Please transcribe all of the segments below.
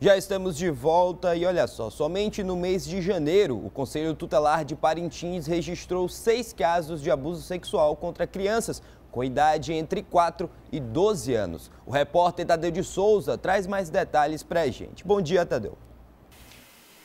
Já estamos de volta e olha só, somente no mês de janeiro, o Conselho Tutelar de Parintins registrou seis casos de abuso sexual contra crianças com idade entre 4 e 12 anos. O repórter Tadeu de Souza traz mais detalhes para a gente. Bom dia, Tadeu.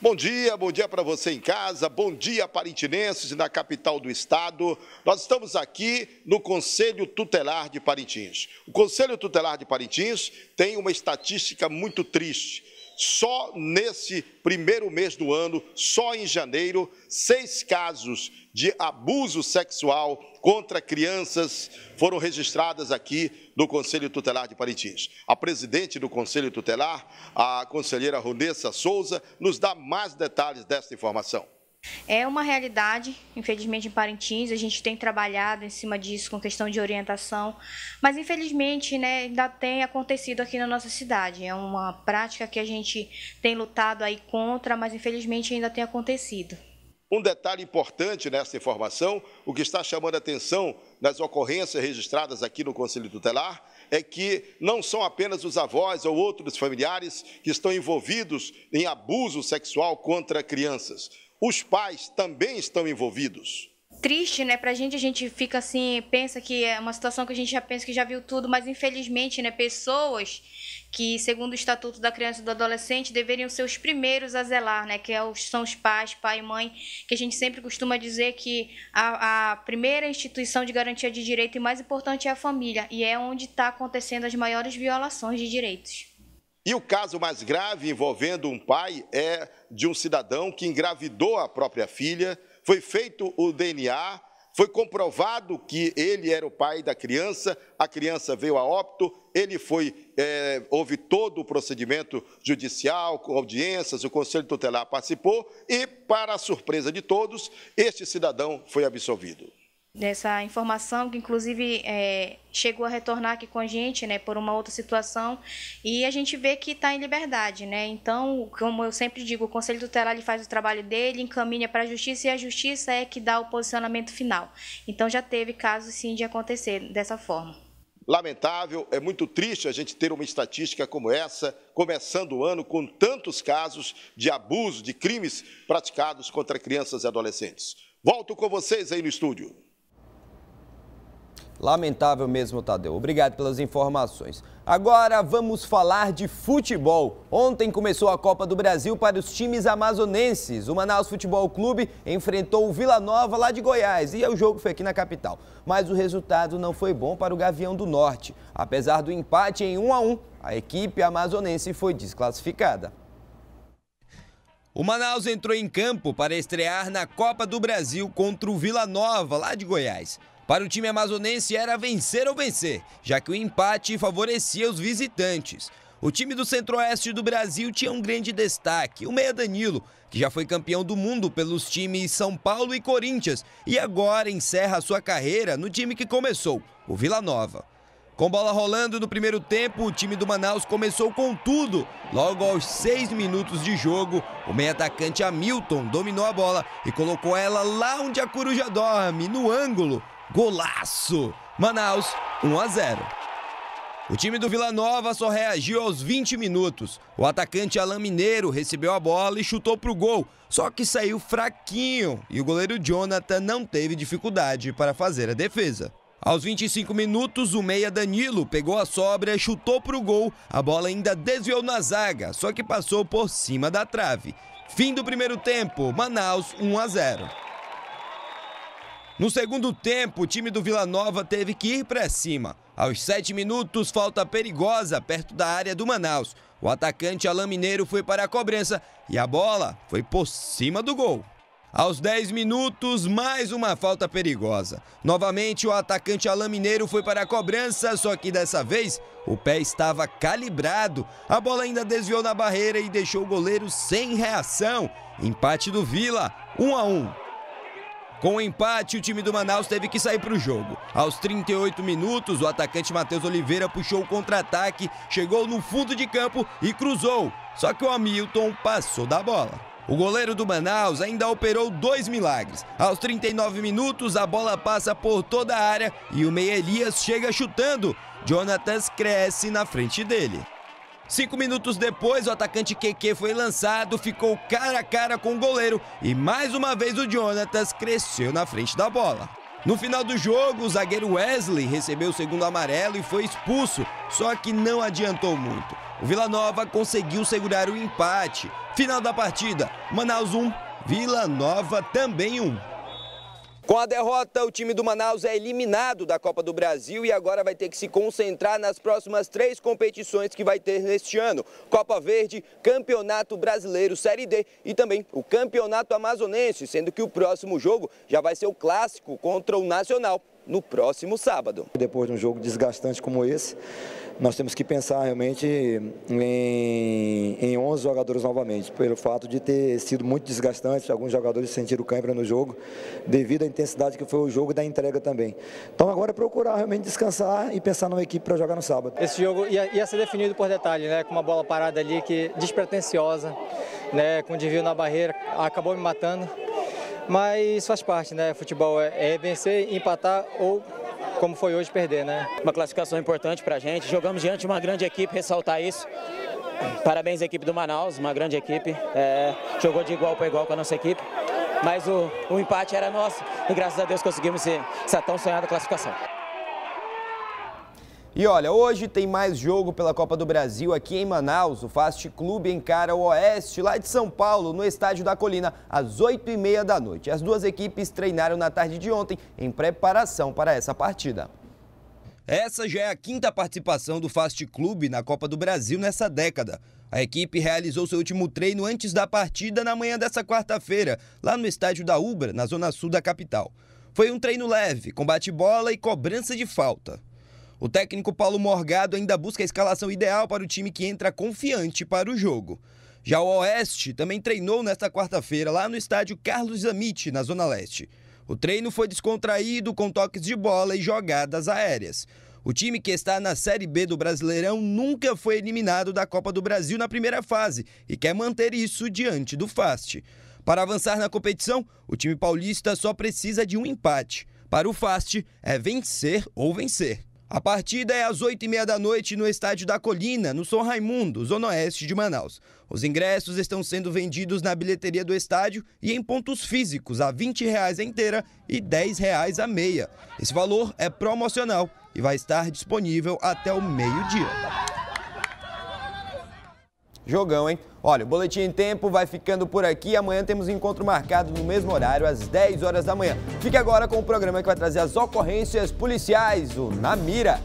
Bom dia, bom dia para você em casa, bom dia parintinenses na capital do estado. Nós estamos aqui no Conselho Tutelar de Parintins. O Conselho Tutelar de Parintins tem uma estatística muito triste só nesse primeiro mês do ano, só em janeiro, seis casos de abuso sexual contra crianças foram registradas aqui no Conselho Tutelar de Parintins. A presidente do Conselho Tutelar, a conselheira Ronessa Souza, nos dá mais detalhes desta informação. É uma realidade, infelizmente, em Parintins. A gente tem trabalhado em cima disso, com questão de orientação. Mas, infelizmente, né, ainda tem acontecido aqui na nossa cidade. É uma prática que a gente tem lutado aí contra, mas, infelizmente, ainda tem acontecido. Um detalhe importante nessa informação, o que está chamando a atenção nas ocorrências registradas aqui no Conselho Tutelar, é que não são apenas os avós ou outros familiares que estão envolvidos em abuso sexual contra crianças os pais também estão envolvidos. Triste, né? Pra gente, a gente fica assim, pensa que é uma situação que a gente já pensa que já viu tudo, mas infelizmente, né? Pessoas que, segundo o Estatuto da Criança e do Adolescente, deveriam ser os primeiros a zelar, né? Que é são os pais, pai e mãe, que a gente sempre costuma dizer que a, a primeira instituição de garantia de direito e mais importante é a família, e é onde está acontecendo as maiores violações de direitos. E o caso mais grave envolvendo um pai é de um cidadão que engravidou a própria filha, foi feito o DNA, foi comprovado que ele era o pai da criança, a criança veio a óbito, ele foi, é, houve todo o procedimento judicial, audiências, o Conselho Tutelar participou e, para a surpresa de todos, este cidadão foi absolvido dessa informação que inclusive é, chegou a retornar aqui com a gente, né, por uma outra situação, e a gente vê que está em liberdade, né? Então, como eu sempre digo, o Conselho Tutelar ele faz o trabalho dele, encaminha para a Justiça e a Justiça é que dá o posicionamento final. Então, já teve casos sim de acontecer dessa forma. Lamentável, é muito triste a gente ter uma estatística como essa, começando o ano com tantos casos de abuso, de crimes praticados contra crianças e adolescentes. Volto com vocês aí no estúdio. Lamentável mesmo, Tadeu. Obrigado pelas informações. Agora vamos falar de futebol. Ontem começou a Copa do Brasil para os times amazonenses. O Manaus Futebol Clube enfrentou o Vila Nova lá de Goiás e é o jogo foi aqui na capital. Mas o resultado não foi bom para o Gavião do Norte. Apesar do empate em 1 a 1, a equipe amazonense foi desclassificada. O Manaus entrou em campo para estrear na Copa do Brasil contra o Vila Nova, lá de Goiás. Para o time amazonense era vencer ou vencer, já que o empate favorecia os visitantes. O time do Centro-Oeste do Brasil tinha um grande destaque, o meia Danilo, que já foi campeão do mundo pelos times São Paulo e Corinthians e agora encerra sua carreira no time que começou, o Vila Nova. Com bola rolando no primeiro tempo, o time do Manaus começou com tudo. Logo aos seis minutos de jogo, o meia-atacante Hamilton dominou a bola e colocou ela lá onde a coruja dorme, no ângulo, Golaço! Manaus 1 a 0. O time do Vila Nova só reagiu aos 20 minutos. O atacante Alain Mineiro recebeu a bola e chutou para o gol, só que saiu fraquinho e o goleiro Jonathan não teve dificuldade para fazer a defesa. Aos 25 minutos, o meia Danilo pegou a sobra, e chutou para o gol, a bola ainda desviou na zaga, só que passou por cima da trave. Fim do primeiro tempo, Manaus 1 a 0. No segundo tempo, o time do Vila Nova teve que ir para cima. Aos sete minutos, falta perigosa perto da área do Manaus. O atacante Alain Mineiro foi para a cobrança e a bola foi por cima do gol. Aos 10 minutos, mais uma falta perigosa. Novamente, o atacante Alain Mineiro foi para a cobrança, só que dessa vez o pé estava calibrado. A bola ainda desviou na barreira e deixou o goleiro sem reação. Empate do Vila, 1 um a 1. Um. Com o empate, o time do Manaus teve que sair para o jogo. Aos 38 minutos, o atacante Matheus Oliveira puxou o contra-ataque, chegou no fundo de campo e cruzou. Só que o Hamilton passou da bola. O goleiro do Manaus ainda operou dois milagres. Aos 39 minutos, a bola passa por toda a área e o Meia Elias chega chutando. Jonatas cresce na frente dele. Cinco minutos depois, o atacante Keke foi lançado, ficou cara a cara com o goleiro e mais uma vez o Jonatas cresceu na frente da bola. No final do jogo, o zagueiro Wesley recebeu o segundo amarelo e foi expulso, só que não adiantou muito. O Vila Nova conseguiu segurar o empate. Final da partida: Manaus 1, Vila Nova também 1. Com a derrota, o time do Manaus é eliminado da Copa do Brasil e agora vai ter que se concentrar nas próximas três competições que vai ter neste ano: Copa Verde, Campeonato Brasileiro Série D e também o Campeonato Amazonense, sendo que o próximo jogo já vai ser o clássico contra o Nacional no próximo sábado. Depois de um jogo desgastante como esse, nós temos que pensar realmente em, em 11 jogadores novamente, pelo fato de ter sido muito desgastante, alguns jogadores sentiram cãibra no jogo, devido à intensidade que foi o jogo e da entrega também. Então agora é procurar realmente descansar e pensar numa equipe para jogar no sábado. Esse jogo ia, ia ser definido por detalhe, né, com uma bola parada ali que despretensiosa, né, com um desvio na barreira, acabou me matando mas faz parte, né? Futebol é, é vencer, empatar ou como foi hoje perder, né? Uma classificação importante para a gente. Jogamos diante de uma grande equipe, ressaltar isso. Parabéns à equipe do Manaus, uma grande equipe. É, jogou de igual para igual com a nossa equipe. Mas o, o empate era nosso e graças a Deus conseguimos essa tão sonhada classificação. E olha, hoje tem mais jogo pela Copa do Brasil aqui em Manaus. O Fast Clube encara o Oeste, lá de São Paulo, no Estádio da Colina, às 8h30 da noite. As duas equipes treinaram na tarde de ontem em preparação para essa partida. Essa já é a quinta participação do Fast Clube na Copa do Brasil nessa década. A equipe realizou seu último treino antes da partida na manhã dessa quarta-feira, lá no estádio da Ubra, na zona sul da capital. Foi um treino leve, com bate bola e cobrança de falta. O técnico Paulo Morgado ainda busca a escalação ideal para o time que entra confiante para o jogo. Já o Oeste também treinou nesta quarta-feira lá no estádio Carlos Zamit, na Zona Leste. O treino foi descontraído com toques de bola e jogadas aéreas. O time que está na Série B do Brasileirão nunca foi eliminado da Copa do Brasil na primeira fase e quer manter isso diante do FAST. Para avançar na competição, o time paulista só precisa de um empate. Para o FAST, é vencer ou vencer. A partida é às 8h30 da noite no Estádio da Colina, no São Raimundo, zona oeste de Manaus. Os ingressos estão sendo vendidos na bilheteria do estádio e em pontos físicos, a R$ 20 reais a inteira e R$ 10 reais a meia. Esse valor é promocional e vai estar disponível até o meio-dia. Jogão, hein? Olha, o Boletim em Tempo vai ficando por aqui. Amanhã temos um encontro marcado no mesmo horário, às 10 horas da manhã. Fique agora com o programa que vai trazer as ocorrências policiais, o Na Mira.